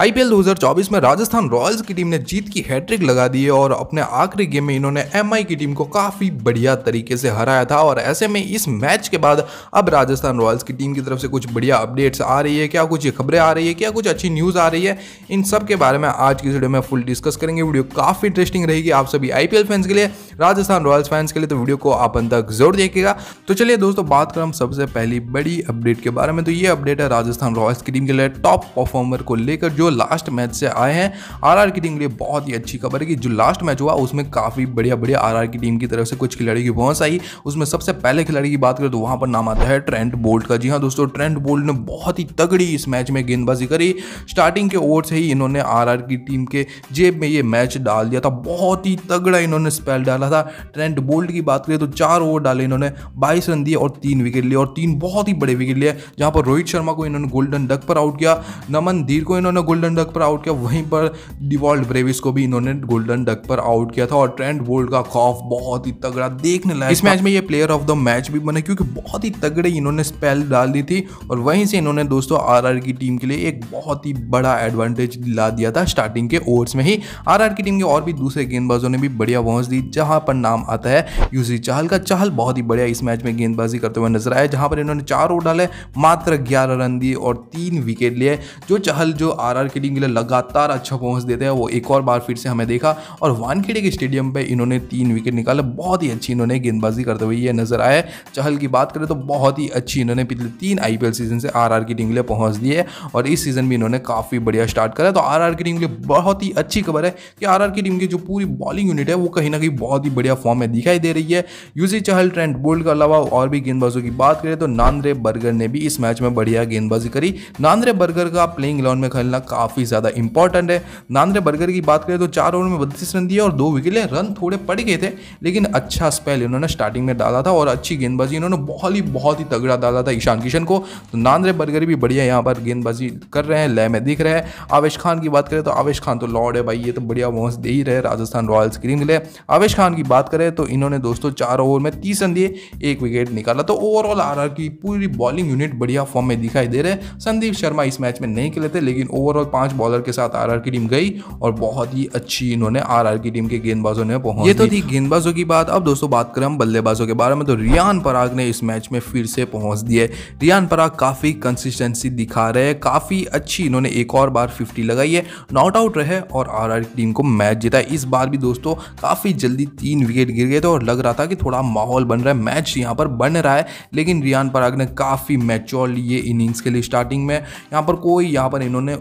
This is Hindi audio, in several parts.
आईपीएल 2024 में राजस्थान रॉयल्स की टीम ने जीत की हैट्रिक लगा दी है और अपने आखिरी गेम में इन्होंने एमआई की टीम को काफ़ी बढ़िया तरीके से हराया था और ऐसे में इस मैच के बाद अब राजस्थान रॉयल्स की टीम की तरफ से कुछ बढ़िया अपडेट्स आ रही है क्या कुछ खबरें आ रही है क्या कुछ अच्छी न्यूज़ आ रही है इन सब के बारे में आज की वीडियो में फुल डिस्कस करेंगे वीडियो काफ़ी इंटरेस्टिंग रहेगी आप सभी आईपीएल फैंस के लिए राजस्थान रॉयल्स फैंस के लिए तो वीडियो को आप अंत तक जरूर देखिएगा तो चलिए दोस्तों बात करें हम सबसे पहली बड़ी अपडेट के बारे में तो ये अपडेट है राजस्थान रॉयल्स की टीम के लिए टॉप परफॉर्मर को लेकर जो लास्ट मैच से आए हैं आर की टीम के लिए बहुत ही अच्छी खबर है कि जो लास्ट मैच हुआ उसमें काफ़ी बढ़िया बढ़िया आर की टीम की तरफ से कुछ खिलाड़ी की पहुंच आई उसमें सबसे पहले खिलाड़ी की बात करें तो वहां पर नाम आता है ट्रेंट बोल्ट का जी हाँ दोस्तों ट्रेंट बोल्ट ने बहुत ही तगड़ी इस मैच में गेंदबाजी करी स्टार्टिंग के ओवर से ही इन्होंने आर की टीम के जेब में ये मैच डाल दिया था बहुत ही तगड़ा इन्होंने स्पेल डाला था ट्रेंट बोल्ट की बात करें तो चार ओवर डाले इन्होंने बाईस रन दिए और तीन विकेट लिए और तीन बहुत ही बड़े विकेट लिए जहां पर रोहित शर्मा को इन्होंने गोल्डन डक पर आउट किया नमन धीर को इन्होंने गोल्डन गोल्डन डक पर आउट किया वहीं पर डिवॉल्ट ब्रेविस को भी इन्होंने गोल्डन डक पर आउट किया था और ट्रेंड बोल्ट का खौफ बहुत ही तगड़ा देखने लगा इस मैच में ये प्लेयर ऑफ द मैच भी बने क्योंकि बहुत ही तगड़े इन्होंने स्पेल डाल दी थी और वहीं से इन्होंने दोस्तों आर की टीम के लिए एक बहुत ही बड़ा एडवांटेज दिला दिया था स्टार्टिंग के ओवर्स में ही आर की टीम के और भी दूसरे गेंदबाजों ने भी बढ़िया वॉन्स दी जहां पर नाम आता है यूसी चाहल का चाहल बहुत ही बढ़िया इस मैच में गेंदबाजी करते हुए नजर आया जहां पर इन्होंने चार ओवर डाले मात्र ग्यारह रन दिए और तीन विकेट लिए जो चहल जो आर मार्केटिंग के लिए लगातार अच्छा पहुंच देते हैं वो एक और बार फिर से हमें देखा और वानखेड़े के स्टेडियम पर इन्होंने तीन विकेट निकाले बहुत ही अच्छी इन्होंने गेंदबाजी करते हुए ये नजर आए चहल की बात करें तो बहुत ही अच्छी इन्होंने पिछले तीन आई सीजन से आर की टीम के लिए पहुंच दी है और इस सीजन भी इन्होंने काफ़ी बढ़िया स्टार्ट करा तो आर की टीम के लिए बहुत ही अच्छी खबर है कि आर की टीम की जो पूरी बॉलिंग यूनिट है वो कहीं ना कहीं बहुत ही बढ़िया फॉर्म में दिखाई दे रही है यूजी चहल ट्रेंड बोल्ड के अलावा और भी गेंदबाजों की बात करें तो नांद्रे बर्गर ने भी इस मैच में बढ़िया गेंदबाजी करी नांद्रे बर्गर का प्लेइंग ग्राउंड में खेलना काफ़ी ज़्यादा इंपॉर्टेंट है नांद्रे बर्गर की बात करें तो चार ओवर में बत्तीस रन दिए और दो विकेट लिए रन थोड़े पड़ गए थे लेकिन अच्छा स्पेल इन्होंने स्टार्टिंग में डाला था और अच्छी गेंदबाजी इन्होंने बहुत ही बहुत ही तगड़ा डाला था ईशान किशन को तो नांद्रे बर्गर भी बढ़िया यहाँ पर गेंदबाजी कर रहे हैं लय में दिख रहे हैं आवेश खान की बात करें तो आवेश खान तो लॉर्ड है भाई ये तो बढ़िया वॉन्स दे ही रहे राजस्थान रॉयल्स की रिंग लिए आवेश खान की बात करें तो इन्होंने दोस्तों चार ओवर में तीस रन दिए एक विकेट निकाला तो ओवरऑल आर की पूरी बॉलिंग यूनिट बढ़िया फॉर्म में दिखाई दे रहे संदीप शर्मा इस मैच में नहीं खेले थे लेकिन ओवरऑल ओवरऑल पांच बॉलर के साथ आर की टीम गई और बहुत ही अच्छी इन्होंने आर की टीम के गेंदबाजों ने पहुंच ये तो थी गेंदबाजों की बात अब दोस्तों बात करें हम बल्लेबाजों के बारे में तो रियान पराग ने इस मैच में फिर से पहुंच दिए रियान पराग काफ़ी कंसिस्टेंसी दिखा रहे हैं काफ़ी अच्छी इन्होंने एक और बार फिफ्टी लगाई है नॉट आउट रहे और आर की टीम को मैच जिता इस बार भी दोस्तों काफ़ी जल्दी तीन विकेट गिर गए थे और लग रहा था कि थोड़ा माहौल बन रहा है मैच यहाँ पर बन रहा है लेकिन रियान पराग ने काफ़ी मैच्योर लिए इनिंग्स के लिए स्टार्टिंग में यहाँ पर कोई यहाँ पर इन्होंने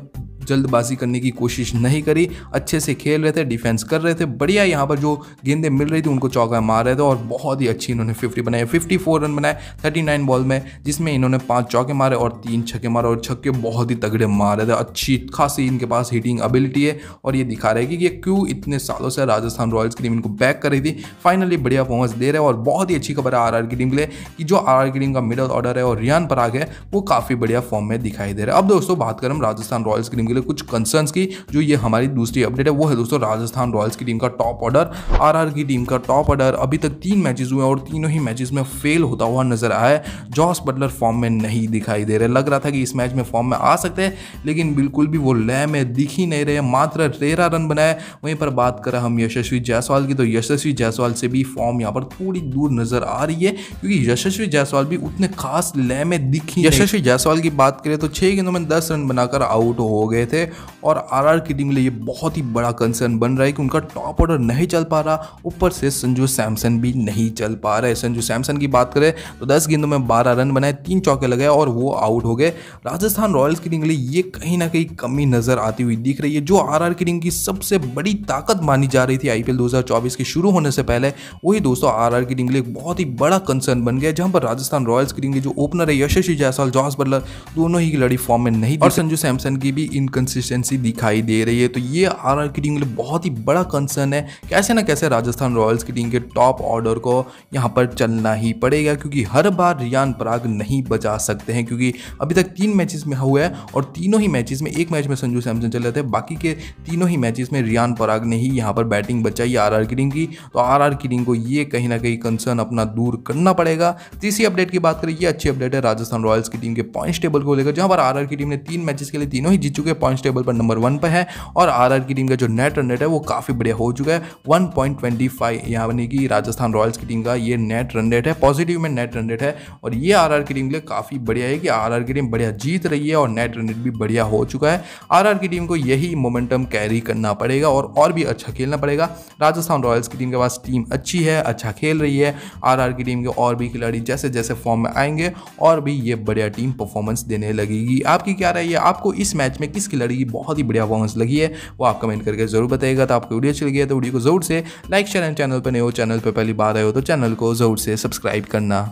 जल्दबाजी करने की कोशिश नहीं करी अच्छे से खेल रहे थे डिफेंस कर रहे थे बढ़िया यहाँ पर जो गेंदें मिल रही थी उनको चौका मार रहे थे और बहुत ही अच्छी इन्होंने फिफ्टी बनाए फिफ्टी रन बनाए थर्टी बॉल में जिसमें इन्होंने पाँच चौके मारे और तीन छक्के मारे और छक्के बहुत ही तगड़े मारे थे अच्छी खासी इनके पास हीटिंग अबिलिटी है और ये दिखा रहे हैं कि ये क्यों इतने सालों से राजस्थान रॉयल्स की टीम इनको बैक कर रही थी फाइनली बढ़िया परफॉर्मेंस दे रहे हैं और बहुत ही अच्छी खबर है आर की टीम के लिए कि जो आर की टीम का मिडल ऑर्डर है और रियान पर है वो काफ़ी बढ़िया फॉर्म में दिखाई दे रहा है अब दोस्तों बात करें राजस्थान रॉयल्स की टीम के लिए कुछ कंसर्न्स की जो ये हमारी दूसरी अपडेट है वो है दोस्तों राजस्थान रॉयल्स की टीम का टॉप ऑर्डर आरआर की टीम का टॉप ऑर्डर अभी तक तीन मैचेस हुए और तीनों ही मैचेस में फेल होता हुआ नजर आया है जॉस बटलर फॉर्म में नहीं दिखाई दे रहे लग रहा था कि इस मैच में फॉर्म में आ सकते हैं लेकिन बिल्कुल भी वो लय में दिख ही नहीं रहे मात्र तेरह रन बनाए वहीं पर बात करें हम यशस्वी जायसवाल की तो यशस्वी जायसवाल से भी फॉर्म यहाँ पर थोड़ी दूर नजर आ रही है क्योंकि यशस्वी जायसवाल भी उतने खास लय में दिखी यशस्वी जायसवाल की बात करें तो छह गेंदों में दस रन बनाकर आउट हो गए थे और आर आर के लिए ये बहुत ही बड़ा कंसर्न बन रहा है कि उनका टॉप ऑर्डर नहीं चल पा रहा ऊपर से संजू सैमसन भी नहीं चल पा रहे संजू सैमसन की बात करें तो दस गेंदों में बारह रन बनाए तीन चौके लगाए और वो आउट हो गए राजस्थान रॉयल्स की टीम के लिए ये कहीं ना कहीं कमी नज़र आती हुई दिख रही है जो आर आर की टीम की सबसे बड़ी ताकत मानी जा रही थी आई पी के शुरू होने से पहले वही दोस्तों आर आर की टीम के लिए बहुत ही बड़ा कंसर्न बन गया जहां पर राजस्थान रॉयल्स की टीम के जो ओपनर है यशस्वी जायसवाल जॉस बटलर दोनों ही लड़ी फॉर्म में नहीं और संजू सैमसन की भी इन इनकन्सिस्टेंसी दिखाई दे रही है तो ये आर आर की टीम के लिए बहुत ही बड़ा कंसर्न है कैसे ना कैसे राजस्थान रॉयल्स की टीम के टॉप ऑर्डर को यहाँ पर चलना ही पड़ेगा क्योंकि हर बार रियान पराग नहीं बचा सकते हैं क्योंकि अभी तक तीन मैचेस में हुआ है और तीनों ही मैचेस में एक मैच में संजू सैमसन चले थे बाकी के तीनों ही मैचेस में रियान पराग ने ही यहाँ पर बैटिंग बचाई आर आर की टीम की तो आर आर की टीम को ये कहीं ना कहीं कंसर्न अपना दूर करना पड़ेगा तीसरी अपडेट की बात करें ये अच्छी अपडेट है राजस्थान रॉयल्स की टीम के पॉइंट्स टेबल को लेकर जहाँ पर आर आर की टीम ने तीन मैचेस के लिए तीनों ही जीत चुके पॉइंट्स टेबल पर नंबर वन पर है और आर की टीम का जो नेट रन रेट है वो काफ़ी बढ़िया हो चुका है वन पॉइंट ट्वेंटी फाइव यानी कि राजस्थान रॉयल्स की टीम का ये नेट रन रेट है पॉजिटिव में नेट रन रेट है और ये आर की टीम के लिए काफ़ी बढ़िया है कि आर की टीम बढ़िया जीत रही है और नेट रन रेट भी बढ़िया हो चुका है आर की टीम को यही मोमेंटम कैरी करना पड़ेगा और और भी अच्छा खेलना पड़ेगा राजस्थान रॉयल्स की टीम के पास टीम अच्छी है अच्छा खेल रही है आर की टीम के और भी खिलाड़ी जैसे जैसे फॉर्म में आएंगे और भी ये बढ़िया टीम परफॉर्मेंस देने लगेगी आपकी क्या राय है आपको इस मैच में किस इसकी लड़ी की बहुत ही बढ़िया परफॉर्मेंस लगी है वो आप कमेंट करके ज़रूर बताएगा तो आपको वीडियो अच्छी लगी है तो वीडियो को ज़रूर से लाइक शेयर एंड चैनल पर नहीं हो चैनल पर पहली बार आए हो तो चैनल को ज़रूर से सब्सक्राइब करना